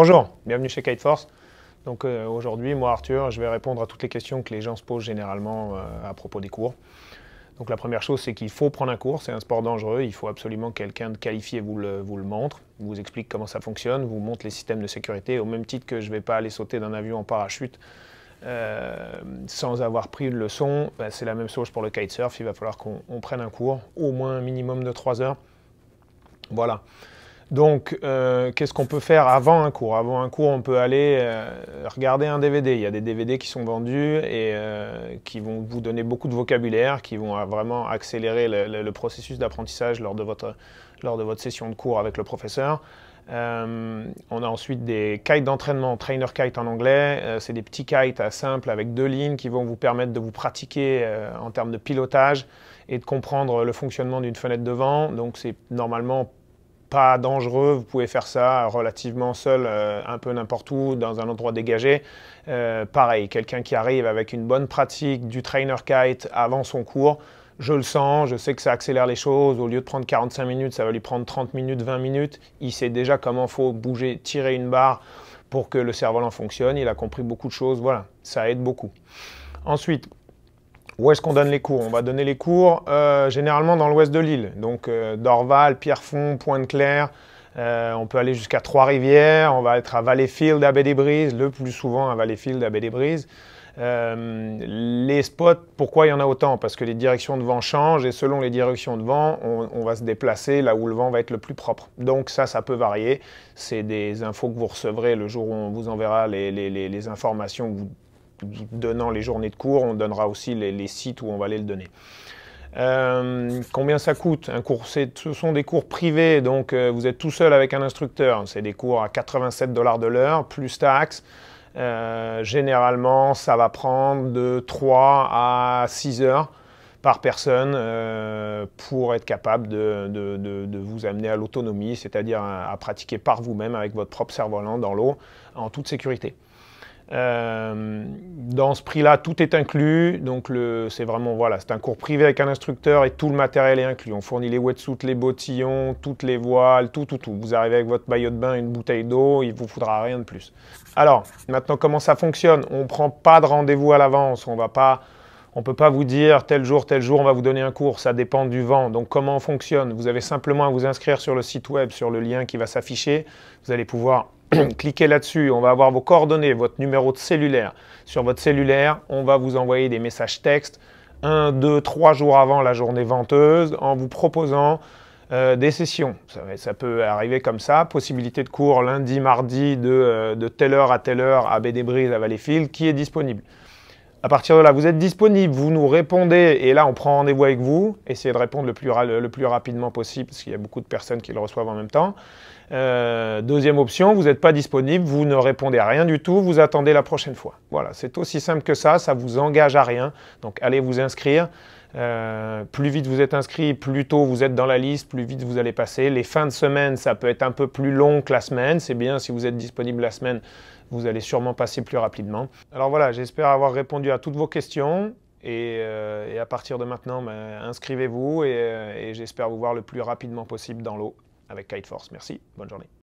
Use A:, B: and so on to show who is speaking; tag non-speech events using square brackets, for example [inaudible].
A: Bonjour, bienvenue chez KiteForce. Donc euh, aujourd'hui, moi Arthur, je vais répondre à toutes les questions que les gens se posent généralement euh, à propos des cours. Donc la première chose, c'est qu'il faut prendre un cours, c'est un sport dangereux, il faut absolument quelqu'un de qualifié vous le, vous le montre, vous explique comment ça fonctionne, vous montre les systèmes de sécurité, au même titre que je ne vais pas aller sauter d'un avion en parachute euh, sans avoir pris une leçon, bah, c'est la même chose pour le kitesurf, il va falloir qu'on prenne un cours, au moins un minimum de 3 heures. Voilà. Donc, euh, qu'est-ce qu'on peut faire avant un cours Avant un cours, on peut aller euh, regarder un DVD. Il y a des DVD qui sont vendus et euh, qui vont vous donner beaucoup de vocabulaire, qui vont vraiment accélérer le, processus d'apprentissage lors, de votre, lors de votre session de cours avec le professeur. on a ensuite des kites d'entraînement, trainer kite en anglais. c'est des petits kites à simple avec deux lignes qui vont vous permettre de vous pratiquer en termes de pilotage et de comprendre le fonctionnement d'une fenêtre de vent. Donc c'est normalement pas dangereux, vous pouvez faire ça relativement seul, euh, un peu n'importe où, dans un endroit dégagé. Euh, pareil, quelqu'un qui arrive avec une bonne pratique du trainer kite avant son cours, je le sens, je sais que ça accélère les choses, au lieu de prendre 45 minutes, ça va lui prendre 30 minutes, 20 minutes, il sait déjà comment faut bouger, tirer une barre pour que le cerveau en fonctionne, il a compris beaucoup de choses, voilà, ça aide beaucoup. Ensuite, où est-ce qu'on donne les cours On va donner les cours euh, généralement dans l'ouest de l'île, donc euh, Dorval, Pierrefonds, Pointe-Claire. Euh, on peut aller jusqu'à Trois-Rivières, on va être à Valleyfield, à Baie-des-Brises, le plus souvent à Valleyfield, à Baie-des-Brises. les spots, pourquoi il y en a autant Parce que les directions de vent changent et selon les directions de vent, on, va se déplacer là où le vent va être le plus propre. Donc ça, ça peut varier. C'est des infos que vous recevrez le jour où on vous enverra les, informations donnant les journées de cours, on donnera aussi les, sites où on va aller le donner. Euh, combien ça coûte un cours Ce sont des cours privés, donc euh, vous êtes tout seul avec un instructeur. C'est des cours à 87 dollars de l'heure, plus taxes. Euh, généralement, ça va prendre de 3 à 6 heures par personne pour être capable de, vous amener à l'autonomie, c'est-à-dire à, à, pratiquer par vous-même avec votre propre cerf-volant dans l'eau en toute sécurité. Euh, dans ce prix-là, tout est inclus. Donc, c'est vraiment, voilà, c'est un cours privé avec un instructeur et tout le matériel est inclus. On fournit les wetsuits, les bottillons, toutes les voiles, tout, tout, tout. Vous arrivez avec votre maillot de bain, une bouteille d'eau, il vous faudra rien de plus. Alors, maintenant, comment ça fonctionne On ne prend pas de rendez-vous à l'avance. On va pas. On ne peut pas vous dire tel jour, tel jour, on va vous donner un cours, ça dépend du vent. Donc comment on fonctionne Vous avez simplement à vous inscrire sur le site web, sur le lien qui va s'afficher. Vous allez pouvoir [clears throat] cliquez là-dessus, on va avoir vos coordonnées, votre numéro de cellulaire. Sur votre cellulaire, on va vous envoyer des messages textes 1, 2, trois jours avant la journée venteuse en vous proposant euh, des sessions. Ça, peut arriver comme ça, possibilité de cours lundi, mardi de, euh, telle heure à telle heure à des Brise à Valleyfield qui est disponible. À partir de là, vous êtes disponible, vous nous répondez, et là, on prend rendez-vous avec vous. Essayez de répondre le plus, rapidement possible, parce qu'il y a beaucoup de personnes qui le reçoivent en même temps. Euh, deuxième option, vous n'êtes pas disponible, vous ne répondez à rien du tout, vous attendez la prochaine fois. Voilà, c'est aussi simple que ça, ça vous engage à rien. Donc, allez vous inscrire. Euh, plus vite vous êtes inscrit, plus tôt vous êtes dans la liste, plus vite vous allez passer. Les fins de semaine, ça peut être un peu plus long que la semaine. C'est bien si vous êtes disponible la semaine, vous allez sûrement passer plus rapidement. Alors voilà, j'espère avoir répondu à toutes vos questions. Et, euh, à partir de maintenant, ben, inscrivez-vous et, euh, et j'espère vous voir le plus rapidement possible dans l'eau avec Kiteforce. Merci, bonne journée.